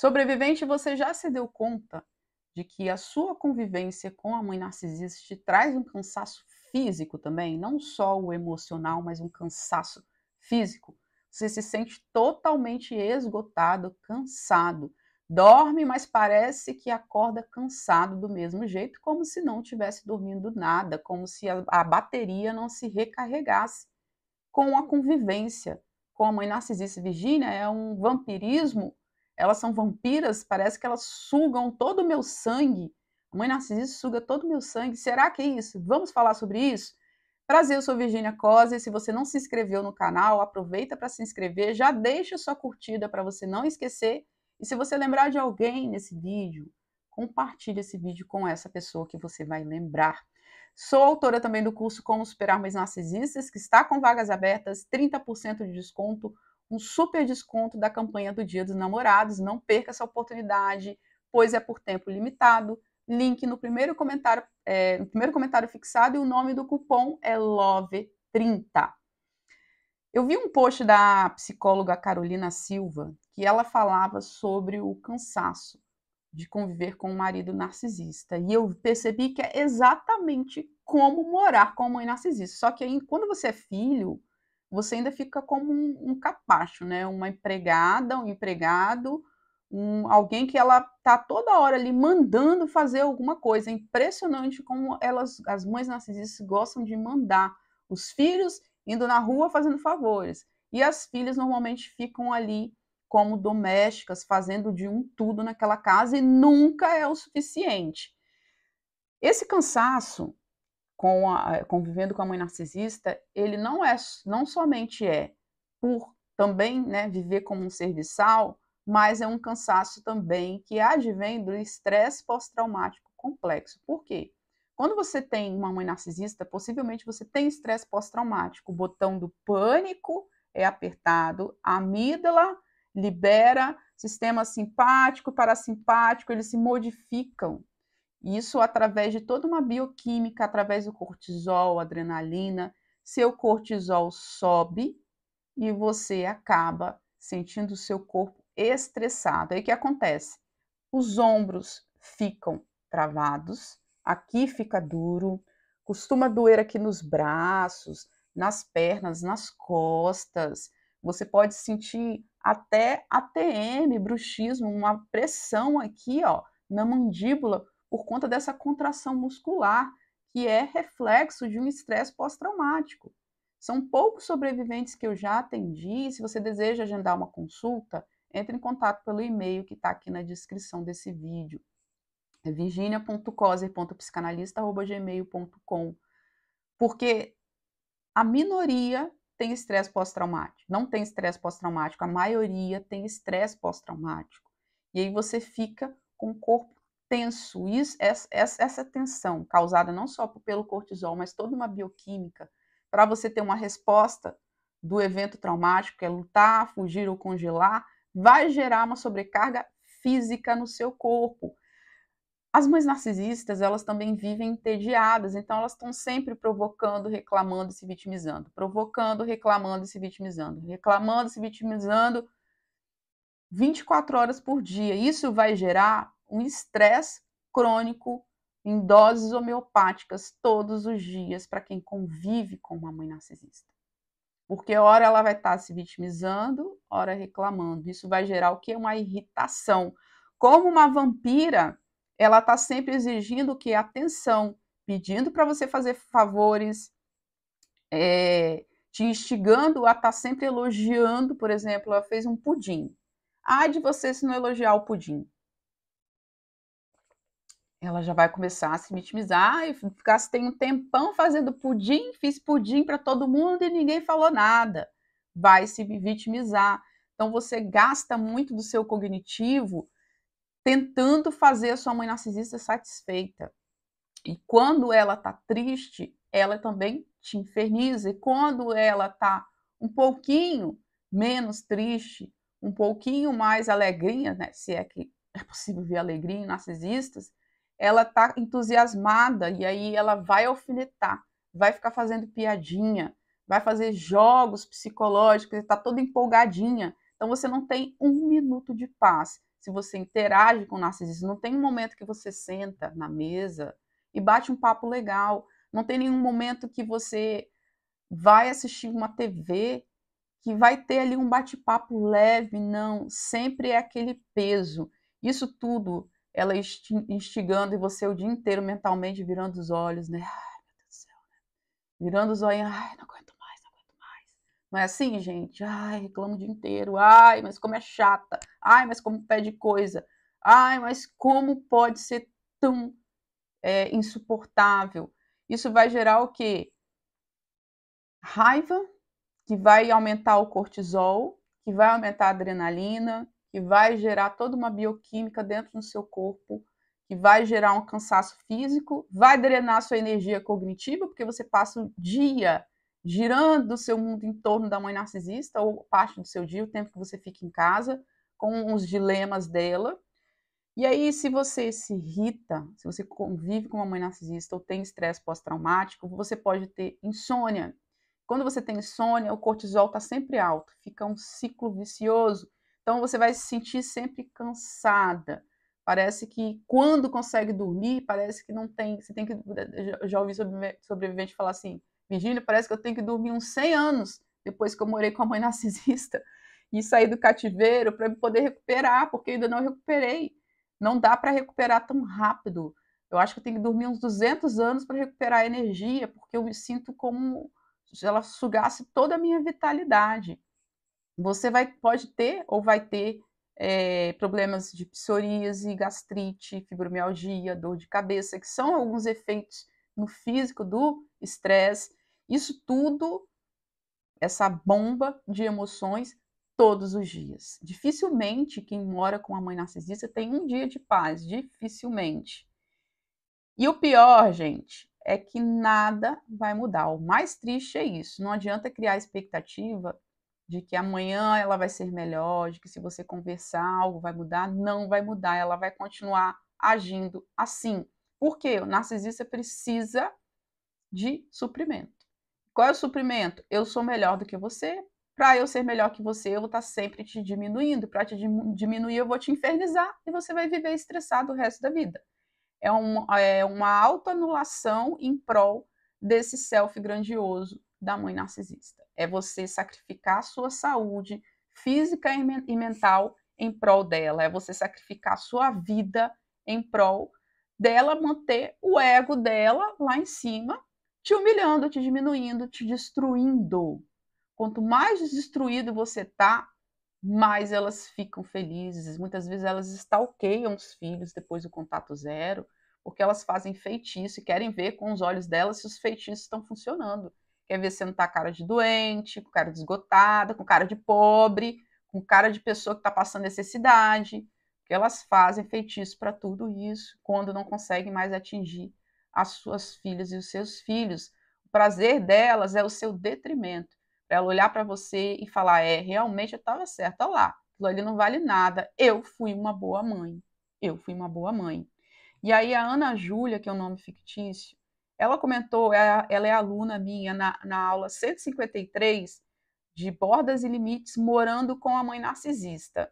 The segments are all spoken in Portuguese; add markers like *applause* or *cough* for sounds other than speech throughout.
Sobrevivente, você já se deu conta de que a sua convivência com a mãe narcisista te traz um cansaço físico também, não só o emocional, mas um cansaço físico. Você se sente totalmente esgotado, cansado. Dorme, mas parece que acorda cansado do mesmo jeito, como se não tivesse dormindo nada, como se a, a bateria não se recarregasse com a convivência com a mãe narcisista. Virginia é um vampirismo elas são vampiras, parece que elas sugam todo o meu sangue. A mãe narcisista suga todo o meu sangue. Será que é isso? Vamos falar sobre isso? Prazer, eu sou Virginia Cosi. Se você não se inscreveu no canal, aproveita para se inscrever, já deixa sua curtida para você não esquecer. E se você lembrar de alguém nesse vídeo, compartilhe esse vídeo com essa pessoa que você vai lembrar. Sou autora também do curso Como Superar Mais Narcisistas, que está com vagas abertas, 30% de desconto um super desconto da campanha do Dia dos Namorados. Não perca essa oportunidade, pois é por tempo limitado. Link no primeiro comentário, é, no primeiro comentário fixado e o nome do cupom é LOVE30. Eu vi um post da psicóloga Carolina Silva que ela falava sobre o cansaço de conviver com um marido narcisista. E eu percebi que é exatamente como morar com a mãe narcisista. Só que aí, quando você é filho, você ainda fica como um, um capacho, né? Uma empregada, um empregado, um, alguém que ela tá toda hora ali mandando fazer alguma coisa. É impressionante como elas, as mães narcisistas gostam de mandar os filhos indo na rua fazendo favores. E as filhas normalmente ficam ali como domésticas, fazendo de um tudo naquela casa e nunca é o suficiente. Esse cansaço com a, eh, convivendo com a mãe narcisista, ele não é não somente é por também né, viver como um serviçal, mas é um cansaço também que advém do estresse pós-traumático complexo. Por quê? Quando você tem uma mãe narcisista, possivelmente você tem estresse pós-traumático. O botão do pânico é apertado, a amígdala libera, sistema simpático, parasimpático, eles se modificam. Isso através de toda uma bioquímica, através do cortisol, adrenalina. Seu cortisol sobe e você acaba sentindo o seu corpo estressado. Aí o que acontece? Os ombros ficam travados, aqui fica duro, costuma doer aqui nos braços, nas pernas, nas costas. Você pode sentir até ATM, bruxismo, uma pressão aqui, ó, na mandíbula por conta dessa contração muscular, que é reflexo de um estresse pós-traumático. São poucos sobreviventes que eu já atendi. Se você deseja agendar uma consulta, entre em contato pelo e-mail que está aqui na descrição desse vídeo. É virginia.coser.psicanalista.gmail.com Porque a minoria tem estresse pós-traumático. Não tem estresse pós-traumático, a maioria tem estresse pós-traumático. E aí você fica com o corpo tenso. Isso, essa, essa tensão causada não só pelo cortisol, mas toda uma bioquímica, para você ter uma resposta do evento traumático, que é lutar, fugir ou congelar, vai gerar uma sobrecarga física no seu corpo. As mães narcisistas, elas também vivem entediadas, então elas estão sempre provocando, reclamando e se vitimizando, provocando, reclamando e se vitimizando, reclamando e se vitimizando 24 horas por dia. Isso vai gerar um estresse crônico em doses homeopáticas todos os dias para quem convive com uma mãe narcisista. Porque hora ela vai estar tá se vitimizando, hora reclamando. Isso vai gerar o que? Uma irritação. Como uma vampira, ela está sempre exigindo que atenção, pedindo para você fazer favores, é, te instigando a estar tá sempre elogiando, por exemplo, ela fez um pudim. Ai de você se não elogiar o pudim ela já vai começar a se vitimizar e ficar tem um tempão fazendo pudim, fiz pudim para todo mundo e ninguém falou nada. Vai se vitimizar. Então você gasta muito do seu cognitivo tentando fazer a sua mãe narcisista satisfeita. E quando ela tá triste, ela também te inferniza. E quando ela tá um pouquinho menos triste, um pouquinho mais alegrinha, né, se é que é possível ver alegria em narcisistas, ela tá entusiasmada e aí ela vai alfinetar, vai ficar fazendo piadinha, vai fazer jogos psicológicos, está toda empolgadinha. Então você não tem um minuto de paz. Se você interage com o narcisista, não tem um momento que você senta na mesa e bate um papo legal, não tem nenhum momento que você vai assistir uma TV que vai ter ali um bate-papo leve, não, sempre é aquele peso. Isso tudo ela instigando e você o dia inteiro mentalmente virando os olhos, né? Ai, meu Deus do céu, né? Virando os olhos, ai, não aguento mais, não aguento mais. Não é assim, gente? Ai, reclamo o dia inteiro. Ai, mas como é chata. Ai, mas como pede coisa. Ai, mas como pode ser tão é, insuportável? Isso vai gerar o quê? Raiva, que vai aumentar o cortisol, que vai aumentar a adrenalina, que vai gerar toda uma bioquímica dentro do seu corpo, que vai gerar um cansaço físico, vai drenar sua energia cognitiva, porque você passa o dia girando o seu mundo em torno da mãe narcisista, ou parte do seu dia, o tempo que você fica em casa, com os dilemas dela. E aí, se você se irrita, se você convive com uma mãe narcisista ou tem estresse pós-traumático, você pode ter insônia. Quando você tem insônia, o cortisol está sempre alto, fica um ciclo vicioso então você vai se sentir sempre cansada. Parece que quando consegue dormir, parece que não tem. Você tem que. Já ouvi sobrevivente falar assim: Virgínia, parece que eu tenho que dormir uns 100 anos depois que eu morei com a mãe *laughs* narcisista e sair do cativeiro para poder recuperar, porque ainda não recuperei. Não dá para recuperar tão rápido. Eu acho que eu tenho que dormir uns 200 anos para recuperar a energia, porque eu me sinto como se ela sugasse toda a minha vitalidade. Você vai, pode ter ou vai ter é, problemas de psoríase, gastrite, fibromialgia, dor de cabeça, que são alguns efeitos no físico do estresse. Isso tudo, essa bomba de emoções, todos os dias. Dificilmente quem mora com a mãe narcisista tem um dia de paz, dificilmente. E o pior, gente, é que nada vai mudar. O mais triste é isso. Não adianta criar expectativa de que amanhã ela vai ser melhor, de que se você conversar algo vai mudar, não vai mudar, ela vai continuar agindo assim. Porque o narcisista precisa de suprimento. Qual é o suprimento? Eu sou melhor do que você. Para eu ser melhor que você, eu vou estar tá sempre te diminuindo. Para te diminuir, eu vou te infernizar e você vai viver estressado o resto da vida. É, uma é uma autoanulação em prol desse self grandioso da mãe narcisista é você sacrificar a sua saúde física e mental em prol dela, é você sacrificar a sua vida em prol dela, manter o ego dela lá em cima, te humilhando, te diminuindo, te destruindo. Quanto mais destruído você tá, mais elas ficam felizes. Muitas vezes elas stalkeiam os filhos depois do contato zero, porque elas fazem feitiço e querem ver com os olhos delas se os feitiços estão funcionando. Quer ver você não tá cara de doente, com cara de esgotada, com cara de pobre, com cara de pessoa que tá passando necessidade. Que elas fazem feitiço para tudo isso quando não conseguem mais atingir as suas filhas e os seus filhos. O prazer delas é o seu detrimento. Para ela olhar para você e falar: é, realmente eu estava certa, lá, aquilo ali não vale nada, eu fui uma boa mãe. Eu fui uma boa mãe. E aí a Ana Júlia, que é o um nome fictício, ela comentou, é ela é aluna minha na, na aula 153 de Bordas e Limites, morando com a mãe narcisista.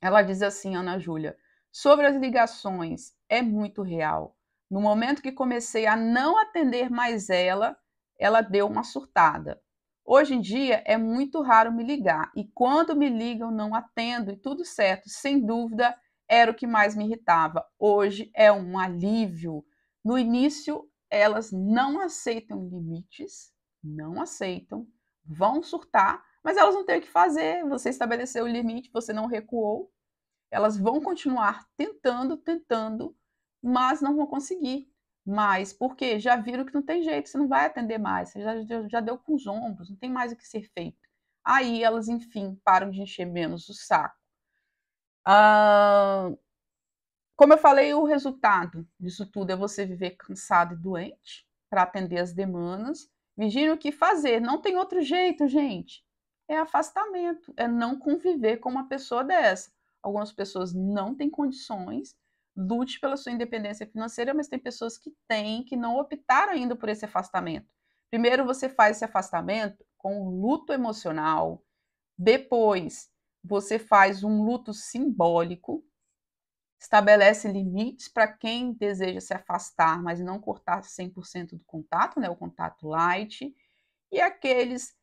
Ela diz assim, Ana Júlia, sobre as ligações, é muito real. No momento que comecei a não atender mais ela, ela deu uma surtada. Hoje em dia é muito raro me ligar e quando me ligam não atendo e tudo certo, sem dúvida, era o que mais me irritava. Hoje é um alívio. No início elas não aceitam limites, não aceitam, vão surtar, mas elas não têm o que fazer. Você estabeleceu o limite, você não recuou. Elas vão continuar tentando, tentando, mas não vão conseguir. mais, porque já viram que não tem jeito, você não vai atender mais, você já, já deu com os ombros, não tem mais o que ser feito. Aí elas, enfim, param de encher menos o saco. Uh, como eu falei, o resultado disso tudo é você viver cansado e doente para atender as demandas. Vigília o que fazer, não tem outro jeito, gente. É afastamento, é não conviver com uma pessoa dessa. Algumas pessoas não têm condições, lute pela sua independência financeira, mas tem pessoas que têm, que não optaram ainda por esse afastamento. Primeiro você faz esse afastamento com luto emocional, depois você faz um luto simbólico, estabelece limites para quem deseja se afastar, mas não cortar 100% do contato, né, o contato light, e aqueles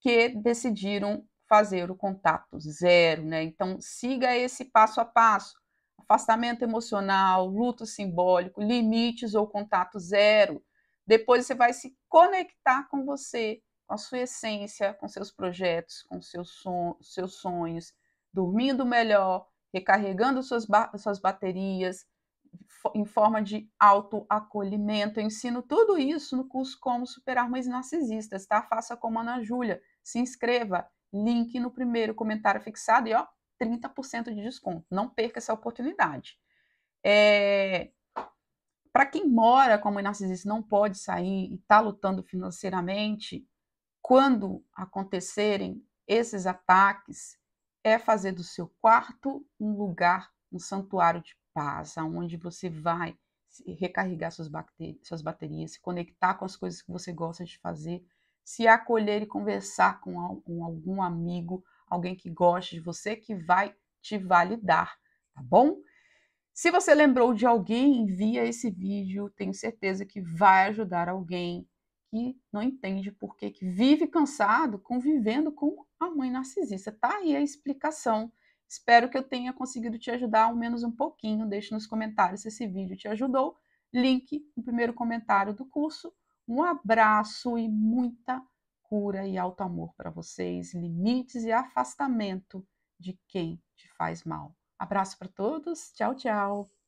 que decidiram fazer o contato zero, né? Então siga esse passo a passo: afastamento emocional, luto simbólico, limites ou contato zero. Depois você vai se conectar com você, com a sua essência, com seus projetos, com seus, son seus sonhos, dormindo melhor, recarregando suas, ba suas baterias em forma de autoacolhimento. Eu ensino tudo isso no curso Como Superar Mães Narcisistas, tá? Faça como a Ana Júlia. Se inscreva. Link no primeiro comentário fixado e ó, 30% de desconto. Não perca essa oportunidade. É... Para quem mora com narcisista não pode sair e está lutando financeiramente, quando acontecerem esses ataques, é fazer do seu quarto um lugar, um santuário de paz, aonde você vai recarregar suas, suas baterias, se conectar com as coisas que você gosta de fazer, se acolher e conversar com, com algum amigo, alguém que goste de você, que vai te validar, tá bom? Se você lembrou de alguém, envia esse vídeo, tenho certeza que vai ajudar alguém que não entende por que, que vive cansado convivendo com a mãe narcisista. Tá aí a explicação. Espero que eu tenha conseguido te ajudar ao menos um pouquinho. Deixe nos comentários se esse vídeo te ajudou. Link no primeiro comentário do curso. Um abraço e muita cura e alto amor para vocês, limites e afastamento de quem te faz mal. Abraço para todos. Tchau, tchau.